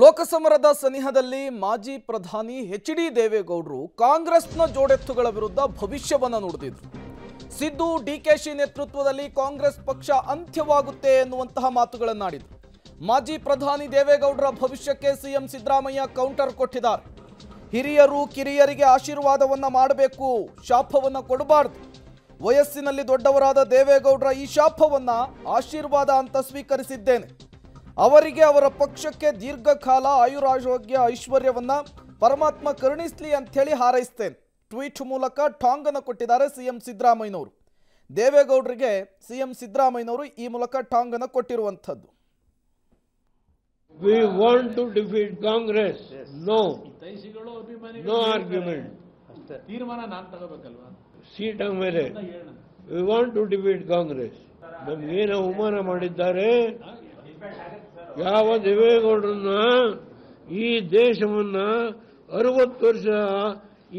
ಲೋಕಸಮರದ ಸನಿಹದಲ್ಲಿ ಮಾಜಿ ಪ್ರಧಾನಿ H D ದೇವೇಗೌಡರು ಕಾಂಗ್ರೆಸ್ನ ಜೋಡೆತ್ತುಗಳ ವಿರುದ್ಧ ಭವಿಷ್ಯವನ್ನು ನೋಡಿದ್ರು ಸಿದ್ದು ಡಿಕೆಶಿ ನೇತೃತ್ವದಲ್ಲಿ ಕಾಂಗ್ರೆಸ್ ಪಕ್ಷ ಅಂತ್ಯವಾಗುತ್ತೆ ಎನ್ನುವಂತಹ ಮಾತುಗಳನ್ನಾಡಿದ್ರು ಮಾಜಿ ಪ್ರಧಾನಿ ದೇವೇಗೌಡರ ಭವಿಷ್ಯಕ್ಕೆ ಸಿಎಂ ಸಿದ್ದರಾಮಯ್ಯ ಕೌಂಟರ್ ಕೊಟ್ಟಿದ್ದಾರೆ ಹಿರಿಯರು ಕಿರಿಯರಿಗೆ ಆಶೀರ್ವಾದವನ್ನು ಮಾಡಬೇಕು ಶಾಪವನ್ನು ಕೊಡಬಾರ್ದು ವಯಸ್ಸಿನಲ್ಲಿ ದೊಡ್ಡವರಾದ ದೇವೇಗೌಡರ ಈ ಶಾಪವನ್ನು ಆಶೀರ್ವಾದ ಅಂತ ಸ್ವೀಕರಿಸಿದ್ದೇನೆ ಅವರಿಗೆ ಅವರ ಪಕ್ಷಕ್ಕೆ ದೀರ್ಘಕಾಲ ಆಯುರಾರೋಗ್ಯ ಐಶ್ವರ್ಯವನ್ನ ಪರಮಾತ್ಮ ಕರುಣಿಸ್ಲಿ ಹೇಳಿ ಹಾರೈಸ್ತೇನೆ ಟ್ವೀಟ್ ಮೂಲಕ ಅನ್ನು ಕೊಟ್ಟಿದ್ದಾರೆ ಸಿಎಂ ಸಿದ್ದರಾಮಯ್ಯನವರು ದೇವೇಗೌಡರಿಗೆ ಸಿಎಂ ಎಂ ಸಿದ್ದರಾಮಯ್ಯನವರು ಈ ಮೂಲಕ ಟಾಂಗನ್ನು ಕೊಟ್ಟಿರುವಂಥದ್ದು We want to ಸೀಟ್ ಮೇಲೆ we want to defeat Congress ಏನೋ ಅವಮಾನ ಮಾಡಿದ್ದಾರೆ ಯಾವ ದೇವೇಗೌಡರನ್ನ ಈ ದೇಶವನ್ನ ಅರವತ್ತು ವರ್ಷ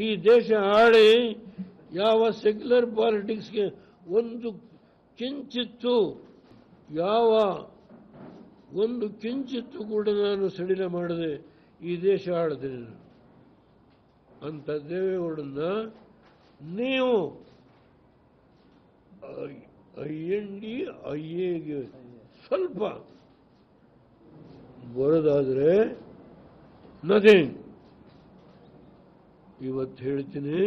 ಈ ದೇಶ ಆಡಿ ಯಾವ ಸೆಕ್ಯುಲರ್ ಪಾಲಿಟಿಕ್ಸ್ಗೆ ಒಂದು ಕಿಂಚಿತ್ತು ಯಾವ ಒಂದು ಕಿಂಚಿತ್ತು ಕೂಡ ನಾನು ಸಡಿಲ ಮಾಡದೆ ಈ ದೇಶ ಆಡದೆ ಅಂತ ದೇವೇಗೌಡನ್ನ ನೀವು ಐ ಎನ್ ಡಿ ಐ ಎಗೆ ಸ್ವಲ್ಪ ಬರೋದಾದರೆ ನಥಿಂಗ್ ಇವತ್ತು ಹೇಳ್ತೀನಿ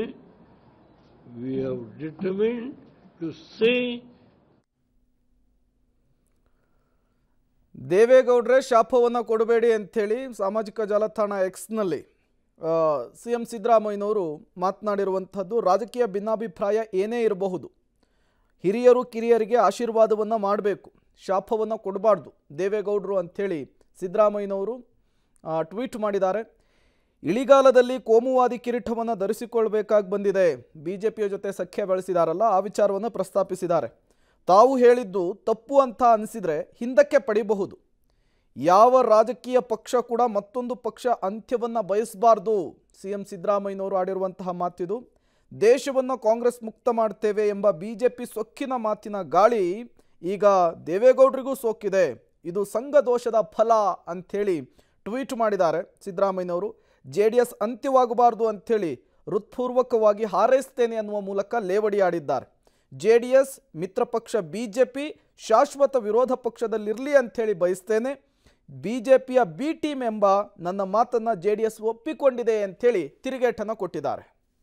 we have determined to say ದೇವೇಗೌಡ್ರೆ ಶಾಪವನ್ನು ಕೊಡಬೇಡಿ ಅಂಥೇಳಿ ಸಾಮಾಜಿಕ ಜಾಲತಾಣ ಎಕ್ಸ್ನಲ್ಲಿ ಸಿ ಎಂ ಸಿದ್ದರಾಮಯ್ಯನವರು ಮಾತನಾಡಿರುವಂಥದ್ದು ರಾಜಕೀಯ ಭಿನ್ನಾಭಿಪ್ರಾಯ ಏನೇ ಇರಬಹುದು ಹಿರಿಯರು ಕಿರಿಯರಿಗೆ ಆಶೀರ್ವಾದವನ್ನು ಮಾಡಬೇಕು ಶಾಪವನ್ನು ಕೊಡಬಾರ್ದು ದೇವೇಗೌಡರು ಅಂಥೇಳಿ ಸಿದ್ದರಾಮಯ್ಯನವರು ಟ್ವೀಟ್ ಮಾಡಿದ್ದಾರೆ ಇಳಿಗಾಲದಲ್ಲಿ ಕೋಮುವಾದಿ ಕಿರೀಟವನ್ನು ಧರಿಸಿಕೊಳ್ಬೇಕಾಗಿ ಬಂದಿದೆ ಬಿ ಜೆ ಪಿಯ ಜೊತೆ ಸಖ್ಯ ಬೆಳೆಸಿದಾರಲ್ಲ ಆ ವಿಚಾರವನ್ನು ಪ್ರಸ್ತಾಪಿಸಿದ್ದಾರೆ ತಾವು ಹೇಳಿದ್ದು ತಪ್ಪು ಅಂತ ಅನಿಸಿದರೆ ಹಿಂದಕ್ಕೆ ಪಡಿಬಹುದು ಯಾವ ರಾಜಕೀಯ ಪಕ್ಷ ಕೂಡ ಮತ್ತೊಂದು ಪಕ್ಷ ಅಂತ್ಯವನ್ನು ಬಯಸಬಾರ್ದು ಸಿ ಎಂ ಸಿದ್ದರಾಮಯ್ಯನವರು ಆಡಿರುವಂತಹ ಮಾತಿದು ದೇಶವನ್ನು ಕಾಂಗ್ರೆಸ್ ಮುಕ್ತ ಮಾಡ್ತೇವೆ ಎಂಬ ಬಿ ಜೆ ಪಿ ಸೊಕ್ಕಿನ ಮಾತಿನ ಗಾಳಿ ಈಗ ದೇವೇಗೌಡರಿಗೂ ಸೋಕಿದೆ ಇದು ಸಂಘದೋಷದ ಫಲ ಅಂಥೇಳಿ ಟ್ವೀಟ್ ಮಾಡಿದ್ದಾರೆ ಸಿದ್ದರಾಮಯ್ಯನವರು ಜೆ ಡಿ ಎಸ್ ಅಂತ್ಯವಾಗಬಾರ್ದು ಅಂಥೇಳಿ ಹೃತ್ಪೂರ್ವಕವಾಗಿ ಹಾರೈಸ್ತೇನೆ ಅನ್ನುವ ಮೂಲಕ ಲೇವಡಿಯಾಡಿದ್ದಾರೆ ಜೆ ಡಿ ಎಸ್ ಮಿತ್ರ ಪಕ್ಷ ಬಿ ಜೆ ಪಿ ಶಾಶ್ವತ ವಿರೋಧ ಪಕ್ಷದಲ್ಲಿರಲಿ ಅಂಥೇಳಿ ಬಯಸ್ತೇನೆ ಬಿ ಜೆ ಪಿಯ ಬಿ ಟೀಮ್ ಎಂಬ ನನ್ನ ಮಾತನ್ನು ಜೆ ಡಿ ಎಸ್ ಒಪ್ಪಿಕೊಂಡಿದೆ ಅಂಥೇಳಿ ತಿರುಗೇಟನ್ನು ಕೊಟ್ಟಿದ್ದಾರೆ